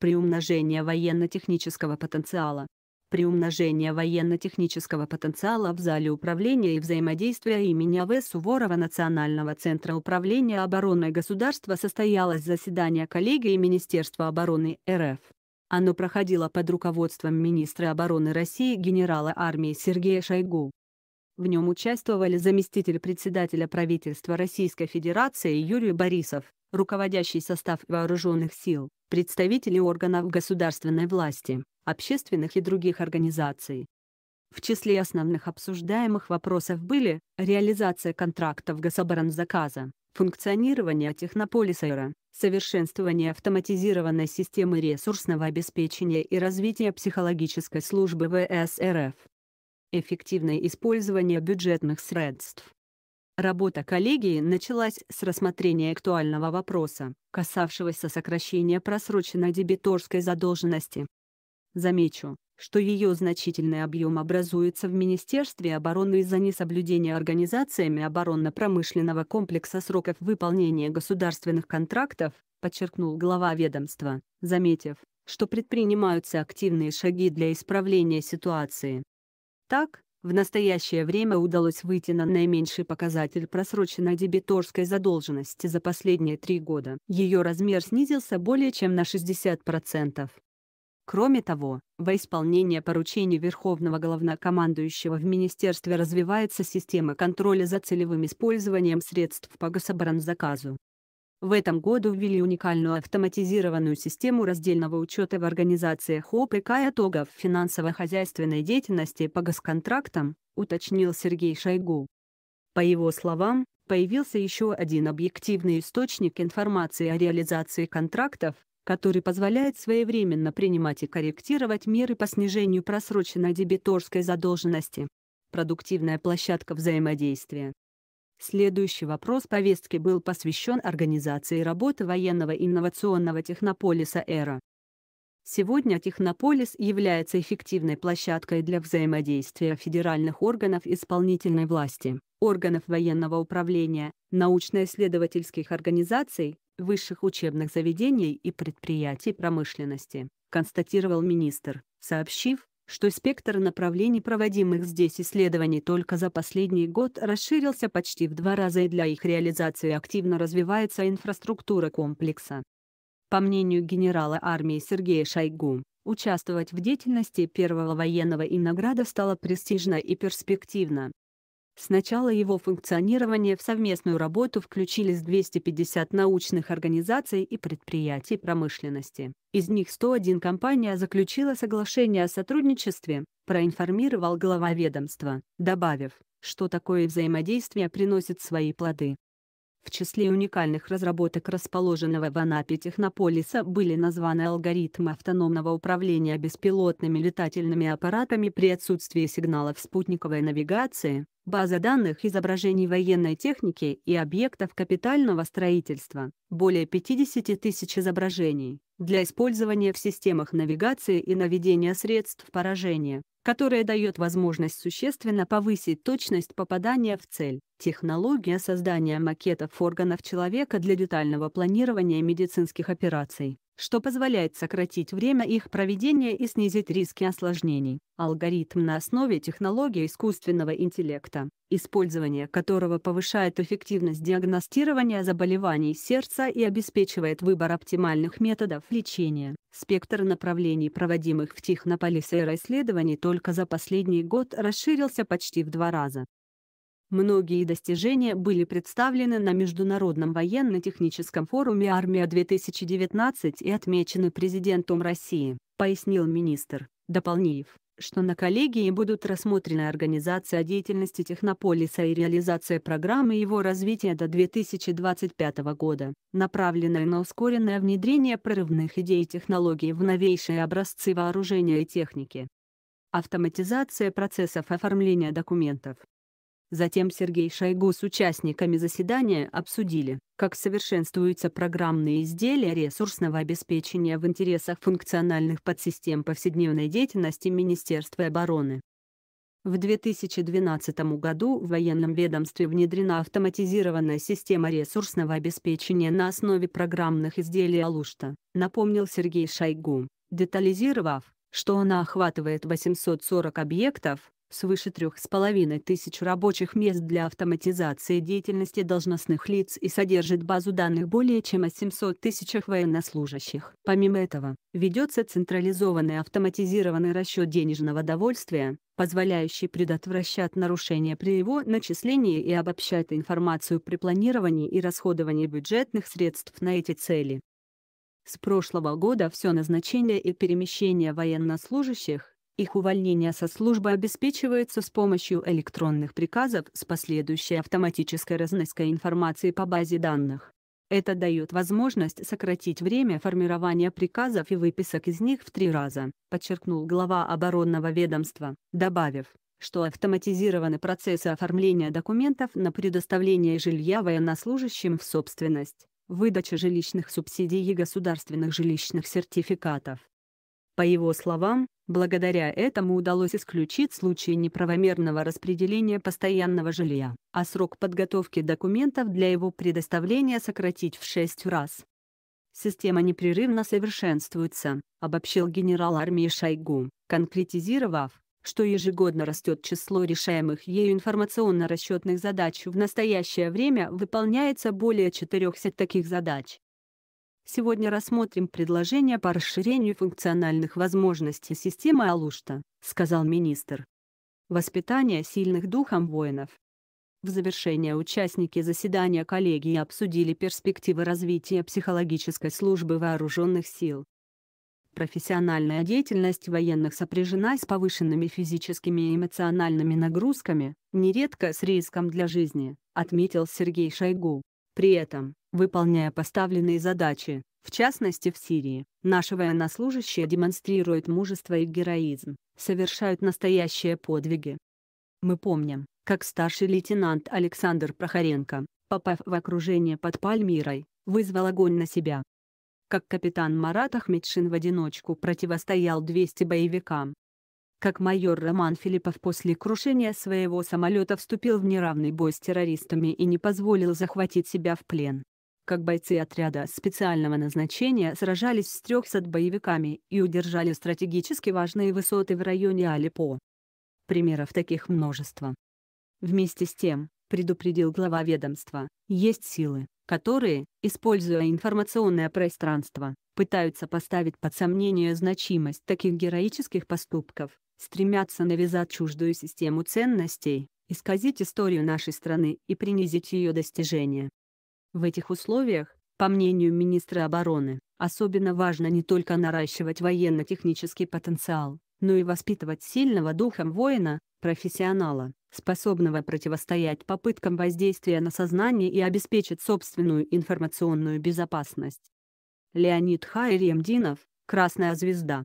приумножение военно-технического потенциала, приумножение военно-технического потенциала в зале управления и взаимодействия имени а В. Суворова Национального центра управления обороной государства состоялось заседание коллегии Министерства обороны РФ. Оно проходило под руководством министра обороны России генерала армии Сергея Шойгу. В нем участвовали заместитель председателя правительства Российской Федерации Юрий Борисов, руководящий состав вооруженных сил, представители органов государственной власти, общественных и других организаций. В числе основных обсуждаемых вопросов были реализация контрактов гособоронзаказа, функционирование технополисера, совершенствование автоматизированной системы ресурсного обеспечения и развитие психологической службы ВСРФ, Эффективное использование бюджетных средств. Работа коллегии началась с рассмотрения актуального вопроса, касавшегося сокращения просроченной дебиторской задолженности. Замечу, что ее значительный объем образуется в Министерстве обороны из-за несоблюдения организациями оборонно-промышленного комплекса сроков выполнения государственных контрактов, подчеркнул глава ведомства, заметив, что предпринимаются активные шаги для исправления ситуации. Так, в настоящее время удалось выйти на наименьший показатель просроченной дебиторской задолженности за последние три года. Ее размер снизился более чем на 60%. Кроме того, во исполнение поручений Верховного Главнокомандующего в Министерстве развивается система контроля за целевым использованием средств по гособоронзаказу. В этом году ввели уникальную автоматизированную систему раздельного учета в организациях ОПК и итогов а финансово-хозяйственной деятельности по госконтрактам, уточнил Сергей Шойгу. По его словам, появился еще один объективный источник информации о реализации контрактов, который позволяет своевременно принимать и корректировать меры по снижению просроченной дебиторской задолженности. Продуктивная площадка взаимодействия. Следующий вопрос повестки был посвящен организации работы военного инновационного технополиса «Эра». Сегодня Технополис является эффективной площадкой для взаимодействия федеральных органов исполнительной власти, органов военного управления, научно-исследовательских организаций, высших учебных заведений и предприятий промышленности, констатировал министр, сообщив, что спектр направлений, проводимых здесь исследований только за последний год, расширился почти в два раза и для их реализации активно развивается инфраструктура комплекса. По мнению генерала армии Сергея Шойгу, участвовать в деятельности первого военного Инограда стало престижно и перспективно, с начала его функционирования в совместную работу включились 250 научных организаций и предприятий промышленности. Из них 101 компания заключила соглашение о сотрудничестве, проинформировал глава ведомства, добавив, что такое взаимодействие приносит свои плоды. В числе уникальных разработок расположенного в Анапе технополиса были названы алгоритмы автономного управления беспилотными летательными аппаратами при отсутствии сигналов спутниковой навигации, база данных изображений военной техники и объектов капитального строительства, более 50 тысяч изображений, для использования в системах навигации и наведения средств поражения, которая дает возможность существенно повысить точность попадания в цель. Технология создания макетов органов человека для детального планирования медицинских операций что позволяет сократить время их проведения и снизить риски осложнений. Алгоритм на основе технологии искусственного интеллекта, использование которого повышает эффективность диагностирования заболеваний сердца и обеспечивает выбор оптимальных методов лечения. Спектр направлений, проводимых в технополисе исследований только за последний год расширился почти в два раза. Многие достижения были представлены на Международном военно-техническом форуме «Армия-2019» и отмечены президентом России, пояснил министр, дополнив, что на коллегии будут рассмотрены организация деятельности технополиса и реализация программы его развития до 2025 года, направленная на ускоренное внедрение прорывных идей и технологий в новейшие образцы вооружения и техники. Автоматизация процессов оформления документов, Затем Сергей Шойгу с участниками заседания обсудили, как совершенствуются программные изделия ресурсного обеспечения в интересах функциональных подсистем повседневной деятельности Министерства обороны. В 2012 году в военном ведомстве внедрена автоматизированная система ресурсного обеспечения на основе программных изделий «Алушта», напомнил Сергей Шойгу, детализировав, что она охватывает 840 объектов, свыше трех с половиной тысяч рабочих мест для автоматизации деятельности должностных лиц и содержит базу данных более чем о 700 тысячах военнослужащих. Помимо этого, ведется централизованный автоматизированный расчет денежного довольствия, позволяющий предотвращать нарушения при его начислении и обобщать информацию при планировании и расходовании бюджетных средств на эти цели. С прошлого года все назначение и перемещение военнослужащих, их увольнение со службы обеспечивается с помощью электронных приказов с последующей автоматической разноской информации по базе данных. Это дает возможность сократить время формирования приказов и выписок из них в три раза, подчеркнул глава оборонного ведомства, добавив, что автоматизированы процессы оформления документов на предоставление жилья военнослужащим в собственность, выдача жилищных субсидий и государственных жилищных сертификатов. По его словам, Благодаря этому удалось исключить случаи неправомерного распределения постоянного жилья, а срок подготовки документов для его предоставления сократить в шесть раз. Система непрерывно совершенствуется, обобщил генерал армии Шойгу, конкретизировав, что ежегодно растет число решаемых ею информационно-расчетных задач. В настоящее время выполняется более 400 таких задач. Сегодня рассмотрим предложение по расширению функциональных возможностей системы Алушта, сказал министр. Воспитание сильных духом воинов. В завершение участники заседания коллегии обсудили перспективы развития психологической службы вооруженных сил. Профессиональная деятельность военных сопряжена с повышенными физическими и эмоциональными нагрузками, нередко с риском для жизни, отметил Сергей Шойгу при этом выполняя поставленные задачи. В частности в Сирии, наши военнослужащие демонстрируют мужество и героизм, совершают настоящие подвиги. Мы помним, как старший лейтенант Александр Прохоренко, попав в окружение под Пальмирой, вызвал огонь на себя. Как капитан Марат Ахмедшин в одиночку противостоял 200 боевикам, как майор Роман Филиппов после крушения своего самолета вступил в неравный бой с террористами и не позволил захватить себя в плен. Как бойцы отряда специального назначения сражались с трехсот боевиками и удержали стратегически важные высоты в районе Алипо. Примеров таких множество. Вместе с тем, предупредил глава ведомства, есть силы, которые, используя информационное пространство, пытаются поставить под сомнение значимость таких героических поступков, стремятся навязать чуждую систему ценностей, исказить историю нашей страны и принизить ее достижения. В этих условиях, по мнению министра обороны, особенно важно не только наращивать военно-технический потенциал, но и воспитывать сильного духом воина, профессионала, способного противостоять попыткам воздействия на сознание и обеспечить собственную информационную безопасность. Леонид Хайремдинов, «Красная звезда»,